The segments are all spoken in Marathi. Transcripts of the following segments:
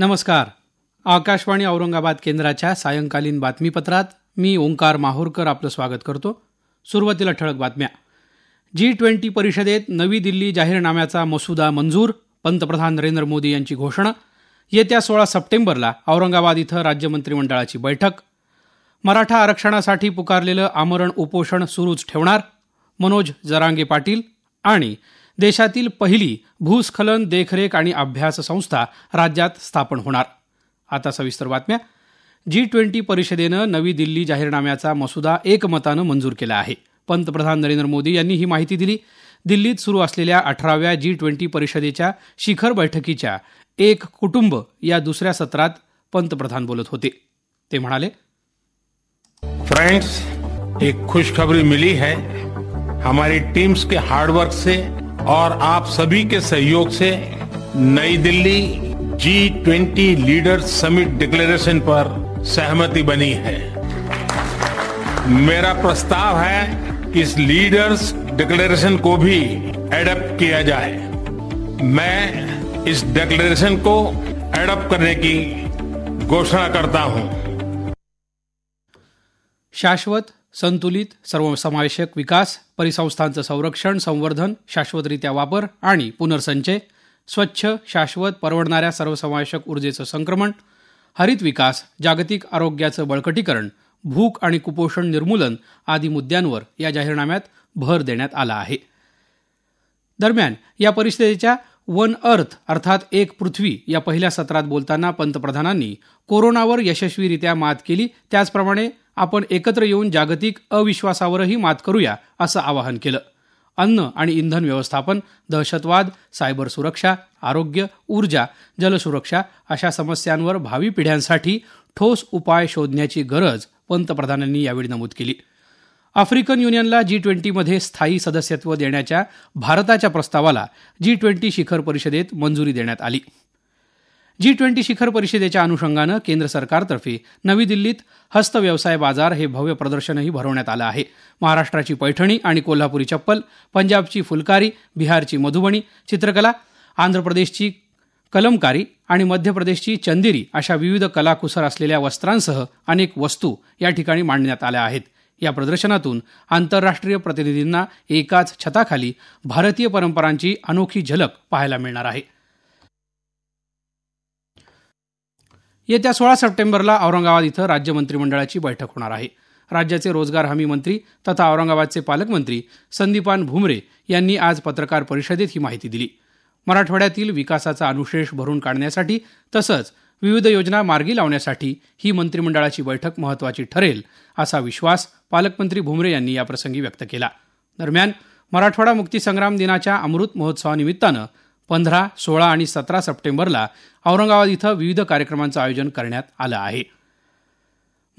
नमस्कार आकाशवाणी औरंगाबाद केंद्राच्या सायंकालीन बातमीपत्रात मी ओंकार माहूरकर आपलं स्वागत करतो सुरुवातीला ठळक बातम्या जी ट्वेंटी परिषदेत नवी दिल्ली जाहीरनाम्याचा मसुदा मंजूर पंतप्रधान नरेंद्र मोदी यांची घोषणा येत्या सोळा सप्टेंबरला औरंगाबाद इथं राज्य मंत्रिमंडळाची बैठक मराठा आरक्षणासाठी पुकारलेलं आमरण उपोषण सुरूच ठेवणार मनोज जरांगे पाटील आणि देशातील पहिली भूस्खलन देखरेख आणि अभ्यास संस्था राज्यात स्थापन होणार आता सविस्तर बातम्या जी ट्वेंटी परिषदेनं नवी दिल्ली जाहीरनाम्याचा मसुदा एकमतानं मंजूर केला आहे पंतप्रधान नरेंद्र मोदी यांनी ही माहिती दिली दिल्लीत सुरू असलेल्या अठराव्या जी ट्वेंटी परिषदेच्या शिखर बैठकीच्या एक कुटुंब या दुसऱ्या सत्रात पंतप्रधान बोलत होते ते म्हणाले फ्रेंड्स एक खुशखबरी मिली है हमारी टीम्स के हार्डवर्क से और आप सभी के सहयोग से नई Delhi G twenty leader summit declaration पर सहमति बनी है मेरा प्रस्ताव है कि इस लीडर्स डिक्लेरेशन को भी एडप्ट किया जाए मैं इस डिक्लेरेशन को एडप्ट करने की घोषणा करता हूं शाश्वत संतुलित सर्वसमावेशक विकास परिसंस्थांचं संरक्षण संवर्धन शाश्वतरित्या वापर आणि पुनर्संचय स्वच्छ शाश्वत परवडणाऱ्या सर्वसमावेशक ऊर्जेचं संक्रमण हरित विकास जागतिक आरोग्याचं बळकटीकरण भूक आणि कुपोषण निर्मूलन आदी मुद्द्यांवर या जाहीरनाम्यात भर देण्यात आला आहे दरम्यान या परिषदेच्या वन अर्थ अर्थात एक पृथ्वी या पहिल्या सत्रात बोलताना पंतप्रधानांनी कोरोनावर यशस्वीरित्या मात केली त्याचप्रमाणे आपण एकत्र येऊन जागतिक अविश्वासावरही मात करूया असं आवाहन केलं अन्न आणि इंधन व्यवस्थापन दहशतवाद सायबर सुरक्षा आरोग्य ऊर्जा जलसुरक्षा अशा समस्यांवर भावी पिढ्यांसाठी ठोस उपाय शोधण्याची गरज पंतप्रधानांनी यावेळी नमूद केली आफ्रिकन युनियनला जी ट्वेंटीमध्ये स्थायी सदस्यत्व देण्याच्या भारताच्या प्रस्तावाला जी ट्वेंटी शिखर परिषदेत मंजुरी देण्यात आली जी ट्वेंटी शिखर परिषदेच्या अनुषंगानं केंद्र सरकारतर्फे नवी दिल्लीत हस्तव्यवसाय बाजार हे भव्य प्रदर्शनही भरवण्यात आलं आहे महाराष्ट्राची पैठणी आणि कोल्हापुरी चप्पल पंजाबची फुलकारी बिहारची मधुबणी चित्रकला आंध्र प्रदेशची कलमकारी आणि मध्य प्रदेशची चंदेरी अशा विविध कलाकुसर असलेल्या वस्त्रांसह अनेक वस्तू या ठिकाणी मांडण्यात आल्या आहेत या प्रदर्शनातून आंतरराष्ट्रीय प्रतिनिधींना एकाच छताखाली भारतीय परंपरांची अनोखी झलक पाहायला मिळणार आहे येत्या सोळा सप्टेंबरला औरंगाबाद इथं राज्य मंत्रिमंडळाची बैठक होणार आहे राज्याचे रोजगार हमी मंत्री तथा औरंगाबादचे पालकमंत्री संदीपान भुमरे यांनी आज पत्रकार परिषदेत ही माहिती दिली मराठवाड्यातील विकासाचा अनुशेष भरून काढण्यासाठी तसंच विविध योजना मार्गी लावण्यासाठी ही मंत्रिमंडळाची बैठक महत्वाची ठरेल असा विश्वास पालकमंत्री भुमरे यांनी याप्रसंगी व्यक्त केला दरम्यान मराठवाडा मुक्तीसंग्राम दिनाच्या अमृत महोत्सवानिमित्तानं पंधरा सोळा आणि सतरा सप्टेंबरला औरंगाबाद इथं विविध कार्यक्रमांचं आयोजन करण्यात आलं आहे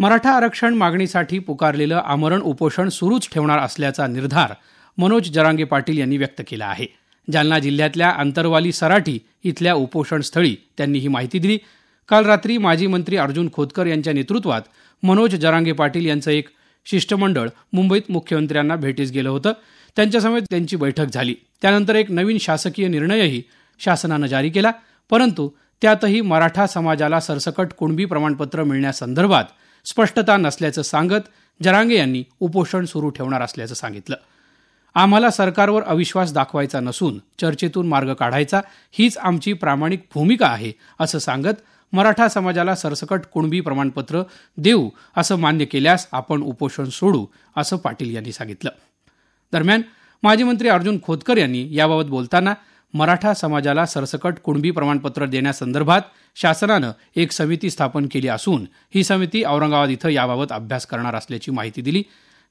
मराठा आरक्षण मागणीसाठी पुकारलेलं आमरण उपोषण सुरूच ठेवणार असल्याचा निर्धार मनोज जरांगे पाटील यांनी व्यक्त केला आहे जालना जिल्ह्यातल्या अंतरवाली सराठी इथल्या उपोषणस्थळी त्यांनी ही माहिती दिली काल रात्री माजी मंत्री अर्जुन खोतकर यांच्या नेतृत्वात मनोज जरांगे पाटील यांचं एक शिष्टमंडळ मुंबईत मुख्यमंत्र्यांना भेटीस गेलं होतं त्यांच्यासमवेत त्यांची बैठक झाली त्यानंतर एक नवीन शासकीय निर्णयही शासनानं जारी केला परंतु त्यातही मराठा समाजाला सरसकट कुणबी प्रमाणपत्र मिळण्यासंदर्भात स्पष्टता नसल्याचं सांगत जरांगे यांनी उपोषण सुरू ठेवणार असल्याचं सांगितलं आम्हाला सरकारवर अविश्वास दाखवायचा नसून चर्चेतून मार्ग काढायचा हीच आमची प्रामाणिक भूमिका आहे असं सांगत मराठा समाजाला सरसकट कुणबी प्रमाणपत्र देऊ असं मान्य केल्यास आपण उपोषण सोडू असं पाटील यांनी सांगितलं दरम्यान माजी मंत्री अर्जुन खोतकर यांनी याबाबत बोलताना मराठा समाजाला सरसकट कुणबी प्रमाणपत्र देण्यासंदर्भात शासनानं एक समिती स्थापन केली असून ही समिती औरंगाबाद इथं याबाबत अभ्यास करणार असल्याची माहिती दिली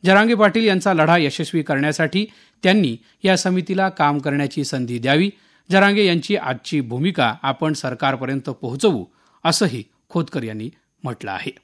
जरांगे पाटील यांचा लढा यशस्वी करण्यासाठी त्यांनी या समितीला काम करण्याची संधी द्यावी जरांगे यांची आजची भूमिका आपण सरकारपर्यंत पोहोचवू असंही खोतकर यांनी म्हटलं आहे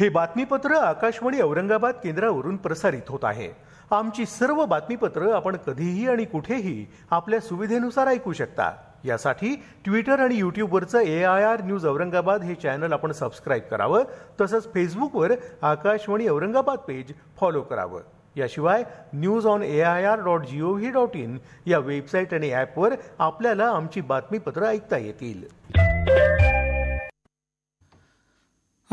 हे बातमीपत्र आकाशवाणी औरंगाबाद केंद्रावरून प्रसारित होत आहे आमची सर्व बातमीपत्र आपण कधीही आणि कुठेही आपल्या सुविधेनुसार ऐकू शकता यासाठी ट्विटर आणि युट्यूबवरचं A I R news Aurangabad हे चॅनल आपण सबस्क्राईब करावं तसंच फेसबुकवर आकाशवाणी औरंगाबाद पेज फॉलो करावं याशिवाय news on A I R dot G dot in या वेबसाईट आणि ॲपवर आपल्याला आमची बातमीपत्र ऐकता येतील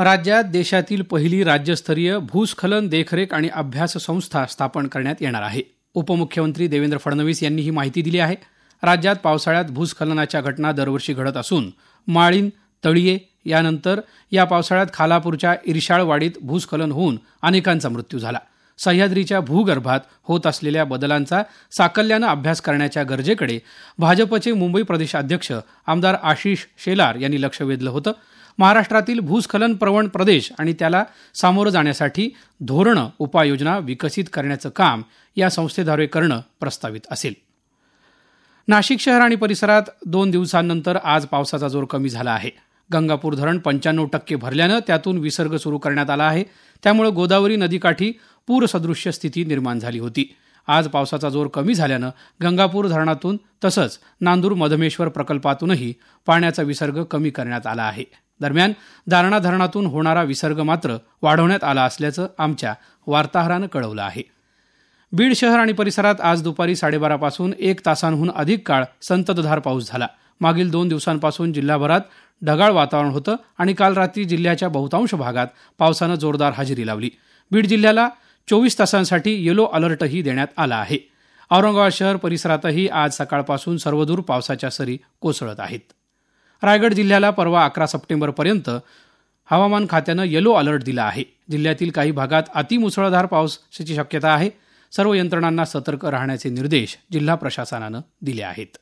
राज्यात देशातील पहिली राज्यस्तरीय भूस्खलन देखरेख आणि अभ्यास संस्था स्थापन करण्यात येणार आहे उपमुख्यमंत्री देवेंद्र फडणवीस यांनी ही माहिती दिली आहे राज्यात पावसाळ्यात भूस्खलनाच्या घटना दरवर्षी घडत असून माळीन तळीये यानंतर या पावसाळ्यात खालापूरच्या इरशाळवाडीत भूस्खलन होऊन अनेकांचा मृत्यू झाला सह्याद्रीच्या भूगर्भात होत असलेल्या बदलांचा साकल्यानं अभ्यास करण्याच्या गरजेकडे भाजपचे मुंबई प्रदेशाध्यक्ष आमदार आशिष शेलार यांनी लक्ष वेधलं होतं महाराष्ट्रातील भूस्खलन प्रवण प्रदेश आणि त्याला सामोरं जाण्यासाठी धोरणं उपाययोजना विकसित करण्याचं काम या संस्थेद्वारे करणं प्रस्तावित असेल नाशिक शहर आणि परिसरात दोन दिवसांनंतर आज पावसाचा जोर कमी झाला आहे गंगापूर धरण पंच्याण्णव टक्के भरल्यानं त्यातून विसर्ग सुरू करण्यात आला आहे त्यामुळे गोदावरी नदीकाठी पूरसदृश्य स्थिती निर्माण झाली होती आज पावसाचा जोर कमी झाल्यानं गंगापूर धरणातून तसंच नांदूर मधमेश्वर प्रकल्पातूनही पाण्याचा विसर्ग कमी करण्यात आला आहे दरम्यान दारणा धरणातून होणारा विसर्ग मात्र वाढवण्यात आला असल्याचं आमच्या वार्ताहरानं कळवलं आहे बीड शहर आणि परिसरात आज दुपारी साडेबारापासून एक तासांहून अधिक काळ संततधार पाऊस झाला मागील दोन दिवसांपासून जिल्हाभरात ढगाळ वातावरण होतं आणि काल रात्री जिल्ह्याच्या बहुतांश भागात पावसानं जोरदार हजेरी लावली बीड जिल्ह्याला चोवीस तासांसाठी येलो अलर्टही देण्यात आला आहे औरंगाबाद शहर परिसरातही आज सकाळपासून सर्वदूर पावसाच्या सरी कोसळत आहेत रायगड जिल्ह्याला परवा अकरा सप्टेंबरपर्यंत हवामान खात्यानं येलो अलर्ट दिला आहे जिल्ह्यातील काही भागात अतिमुसळधार पावसाची शक्यता आहे सर्व यंत्रणांना सतर्क राहण्याचे निर्देश जिल्हा प्रशासनानं दिले आहेत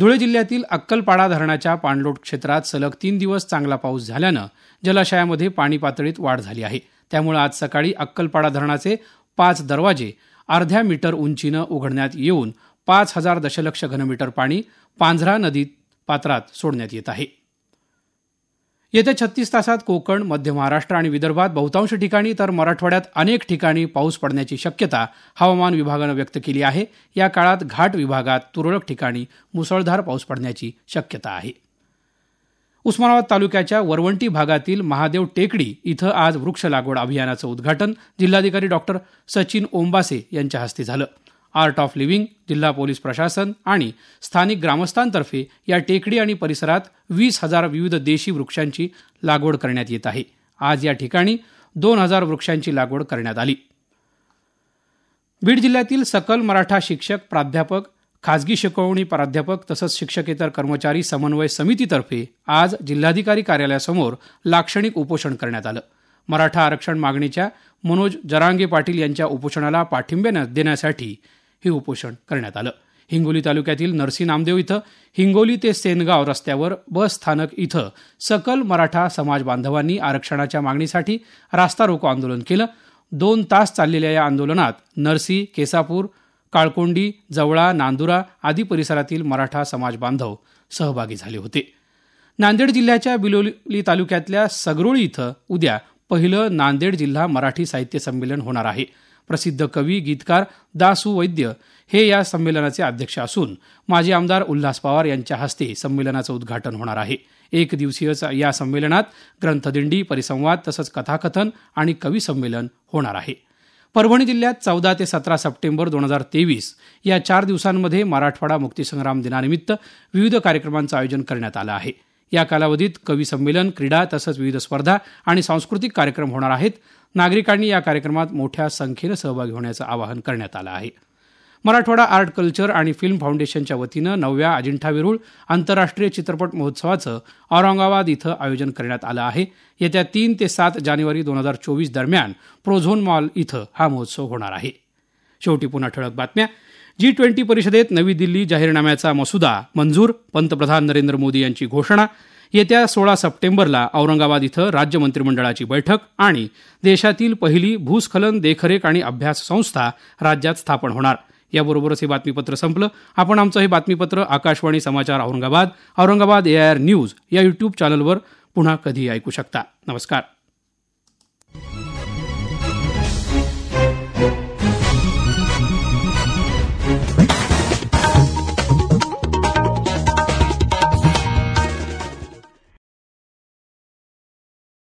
धुळे जिल्ह्यातील अक्कलपाडा धरणाच्या पाणलोट क्षेत्रात सलग तीन दिवस चांगला पाऊस झाल्यानं जलाशयामध्ये पाणी पातळीत वाढ झाली आहे त्यामुळे आज सकाळी अक्कलपाडा धरणाचे पाच दरवाजे अर्ध्या मीटर उंचीनं उघडण्यात येऊन पाच हजार दशलक्ष घनमीटर पाणी पांझरा नदीत पात्रात सोडण्यात येत आहे येत्या छत्तीस तासात कोकण मध्य महाराष्ट्र आणि विदर्भात बहुतांश ठिकाणी तर मराठवाड्यात अनेक ठिकाणी पाऊस पडण्याची शक्यता हवामान विभागानं व्यक्त केली आहे या काळात घाट विभागात तुरळक ठिकाणी मुसळधार पाऊस पडण्याची शक्यता आहे उस्मानाबाद तालुक्याच्या वरवंटी भागातील महादेव टेकडी इथं आज वृक्ष लागवड अभियानाचं उद्घाटन जिल्हाधिकारी डॉक्टर सचिन ओंबासे यांच्या हस्ते झालं आर्ट ऑफ लिव्हिंग जिल्हा पोलीस प्रशासन आणि स्थानिक ग्रामस्थांतर्फे या टेकडी आणि परिसरात वीस हजार विविध देशी वृक्षांची लागवड करण्यात येत आहे आज या ठिकाणी दोन हजार वृक्षांची लागवड करण्यात आली बीड जिल्ह्यातील सकल मराठा शिक्षक प्राध्यापक खाजगी शिकवणी प्राध्यापक तसंच शिक्षकेतर कर्मचारी समन्वय समितीतर्फे आज जिल्हाधिकारी कार्यालयासमोर लाक्षणिक उपोषण करण्यात आलं मराठा आरक्षण मागणीच्या मनोज जरांगे पाटील यांच्या उपोषणाला पाठिंबे देण्यासाठी हे उपोषण करण्यात आलं हिंगोली तालुक्यातील नरसी नामदेव इथं हिंगोली ते सेनगाव रस्त्यावर बस स्थानक इथं सकल मराठा समाज बांधवांनी आरक्षणाच्या मागणीसाठी रास्ता रोको आंदोलन केलं दोन तास चाललेल्या या आंदोलनात नरसी केसापूर काळकोंडी जवळा नांदुरा आदी परिसरातील मराठा समाज बांधव सहभागी झाले होते नांदेड जिल्ह्याच्या बिलोली तालुक्यातल्या सगरोळी इथं उद्या पहिलं नांदेड जिल्हा मराठी साहित्य संमेलन होणार आहे प्रसिद्ध कवी गीतकार दासू वैद्य हे या संमेलनाचे अध्यक्ष असून माजी आमदार उल्हास पवार यांच्या हस्ते संमेलनाचं उद्घाटन होणार आहे एक दिवसीय या संमेलनात ग्रंथदिंडी परिसंवाद तसंच कथाकथन आणि कवी संमेलन होणार आहे परभणी जिल्ह्यात चौदा ते सतरा सप्टेंबर दोन हजार तेवीस या चार दिवसांमध्ये मराठवाडा मुक्तीसंग्राम दिनानिमित्त विविध कार्यक्रमांचं आयोजन करण्यात आलं आहे या कालावधीत कवी संमेलन क्रीडा तसंच विविध स्पर्धा आणि सांस्कृतिक कार्यक्रम होणार आहेत नागरिकांनी या कार्यक्रमात मोठ्या संख्येनं सहभागी होण्याचं आवाहन करण्यात आलं आहे मराठवाडा आर्ट कल्चर आणि फिल्म फाउंडेशनच्या वतीनं नवव्या अजिंठा आंतरराष्ट्रीय चित्रपट महोत्सवाचं औरंगाबाद इथं आयोजन करण्यात आलं आहे येत्या तीन ते सात जानेवारी दोन हजार चोवीस दरम्यान प्रोझोन मॉल इथं हा महोत्सव होणार आहे शेवटी पुन्हा ठळक बातम्या जी ट्वेंटी परिषदेत नवी दिल्ली जाहीरनाम्याचा मसुदा मंजूर पंतप्रधान नरेंद्र मोदी यांची घोषणा येत्या सोळा सप्टेंबरला औरंगाबाद इथं राज्य मंत्रिमंडळाची बैठक आणि देशातील पहिली भूस्खलन देखरेख आणि अभ्यास संस्था राज्यात स्थापन होणार याबरोबरच हे बातमीपत्र संपलं आपण आमचं हे बातमीपत्र आकाशवाणी समाचार औरंगाबाद औरंगाबाद एआयआर न्यूज या युट्यूब चॅनलवर पुन्हा कधी ऐकू शकता नमस्कार